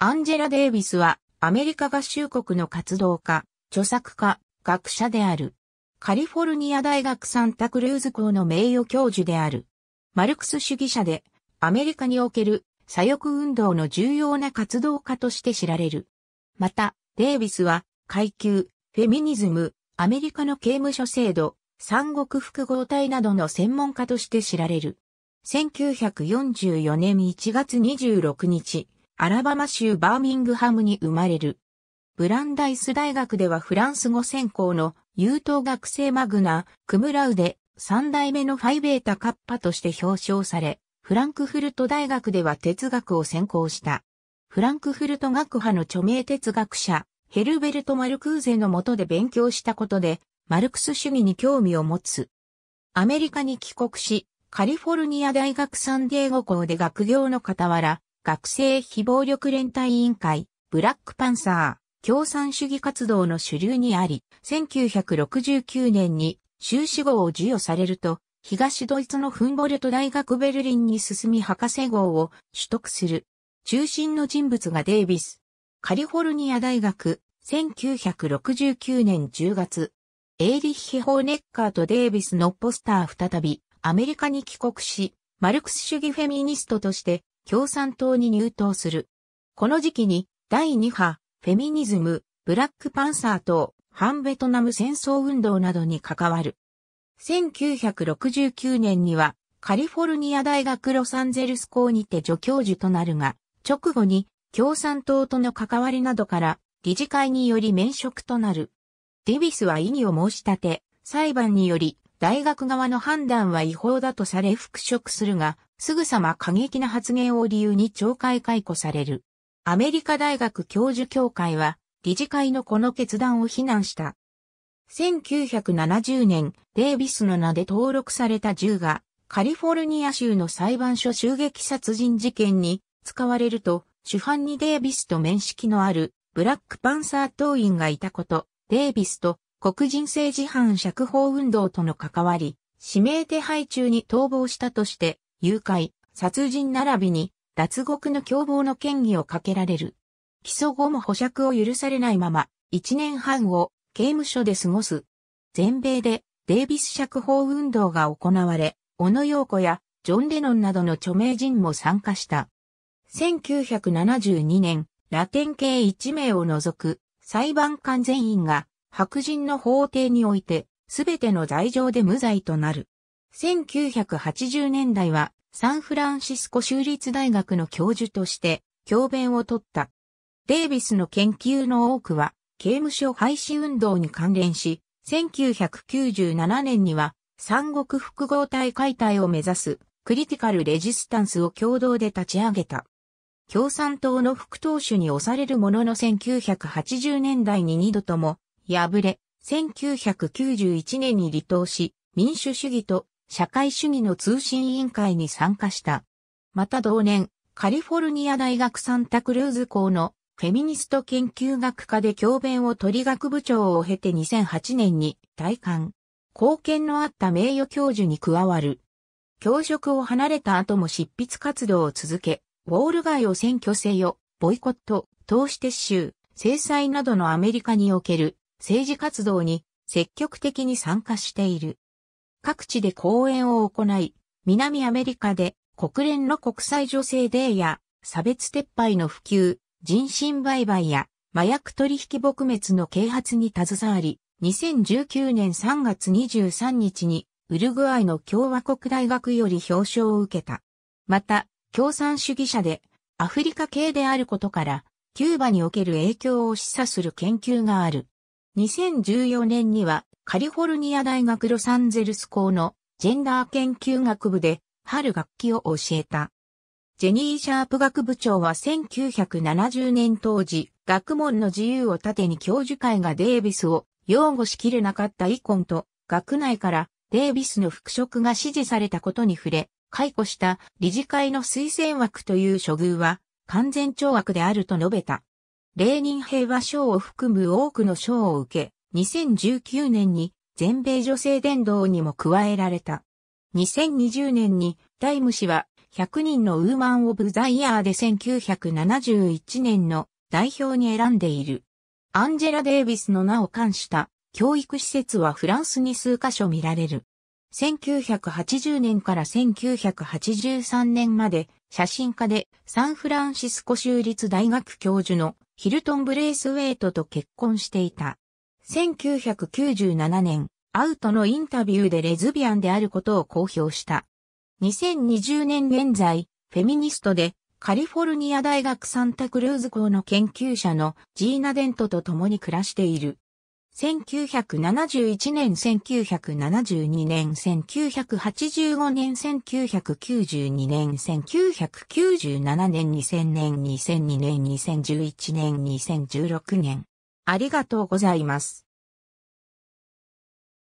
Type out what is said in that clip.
アンジェラ・デイビスはアメリカ合衆国の活動家、著作家、学者である。カリフォルニア大学サンタクルーズ校の名誉教授である。マルクス主義者でアメリカにおける左翼運動の重要な活動家として知られる。また、デイビスは階級、フェミニズム、アメリカの刑務所制度、三国複合体などの専門家として知られる。1944年1月26日、アラバマ州バーミングハムに生まれる。ブランダイス大学ではフランス語専攻の優等学生マグナ、クムラウで3代目のファイベータカッパとして表彰され、フランクフルト大学では哲学を専攻した。フランクフルト学派の著名哲学者、ヘルベルト・マルクーゼの下で勉強したことで、マルクス主義に興味を持つ。アメリカに帰国し、カリフォルニア大学サンディエゴ校で学業の傍ら、学生非暴力連帯委員会、ブラックパンサー、共産主義活動の主流にあり、1969年に修士号を授与されると、東ドイツのフンボルト大学ベルリンに進み博士号を取得する。中心の人物がデイビス。カリフォルニア大学、1969年10月。エイリッヒ・ホーネッカーとデイビスのポスター再び、アメリカに帰国し、マルクス主義フェミニストとして共産党に入党する。この時期に第2波、フェミニズム、ブラックパンサー等、反ベトナム戦争運動などに関わる。1969年にはカリフォルニア大学ロサンゼルス校にて助教授となるが、直後に共産党との関わりなどから理事会により免職となる。ディビスは異議を申し立て、裁判により大学側の判断は違法だとされ復職するが、すぐさま過激な発言を理由に懲戒解雇される。アメリカ大学教授協会は、理事会のこの決断を非難した。1970年、デイビスの名で登録された銃が、カリフォルニア州の裁判所襲撃殺人事件に使われると、主犯にデイビスと面識のあるブラックパンサー党員がいたこと、デイビスと黒人政治犯釈放運動との関わり、指名手配中に逃亡したとして誘拐、殺人並びに脱獄の凶暴の嫌疑をかけられる。起訴後も保釈を許されないまま、1年半を刑務所で過ごす。全米でデイビス釈放運動が行われ、小野洋子やジョン・レノンなどの著名人も参加した。1972年、ラテン系1名を除く裁判官全員が白人の法廷において、すべての罪状で無罪となる。1980年代はサンフランシスコ州立大学の教授として教鞭を取った。デイビスの研究の多くは刑務所廃止運動に関連し、1997年には三国複合体解体を目指すクリティカルレジスタンスを共同で立ち上げた。共産党の副党首に押されるものの1980年代に二度とも敗れ、1991年に離党し、民主主義と社会主義の通信委員会に参加した。また同年、カリフォルニア大学サンタクルーズ校のフェミニスト研究学科で教鞭を取り学部長を経て2008年に退官。貢献のあった名誉教授に加わる。教職を離れた後も執筆活動を続け、ウォール街を選挙制よ、ボイコット、投資撤収、制裁などのアメリカにおける政治活動に積極的に参加している。各地で講演を行い、南アメリカで国連の国際女性デーや差別撤廃の普及、人身売買や麻薬取引撲滅の啓発に携わり、2019年3月23日にウルグアイの共和国大学より表彰を受けた。また、共産主義者でアフリカ系であることから、キューバにおける影響を示唆する研究がある。2014年にはカリフォルニア大学ロサンゼルス校のジェンダー研究学部で春学期を教えた。ジェニー・シャープ学部長は1970年当時、学問の自由を盾に教授会がデイビスを擁護しきれなかったイコンと、学内からデイビスの復職が支持されたことに触れ、解雇した理事会の推薦枠という処遇は完全懲悪であると述べた。レーニン平和賞を含む多くの賞を受け、2019年に全米女性伝道にも加えられた。2020年にタイム氏は100人のウーマン・オブ・ザ・イヤーで1971年の代表に選んでいる。アンジェラ・デイビスの名を冠した教育施設はフランスに数カ所見られる。1980年から1983年まで写真家でサンフランシスコ州立大学教授のヒルトン・ブレイスウェイトと結婚していた。1997年、アウトのインタビューでレズビアンであることを公表した。2020年現在、フェミニストで、カリフォルニア大学サンタクルーズ校の研究者のジーナ・デントと共に暮らしている。1971年、1972年、1985年、1992年、1997年、2000年、2002年、2011年、2016年。ありがとうございます。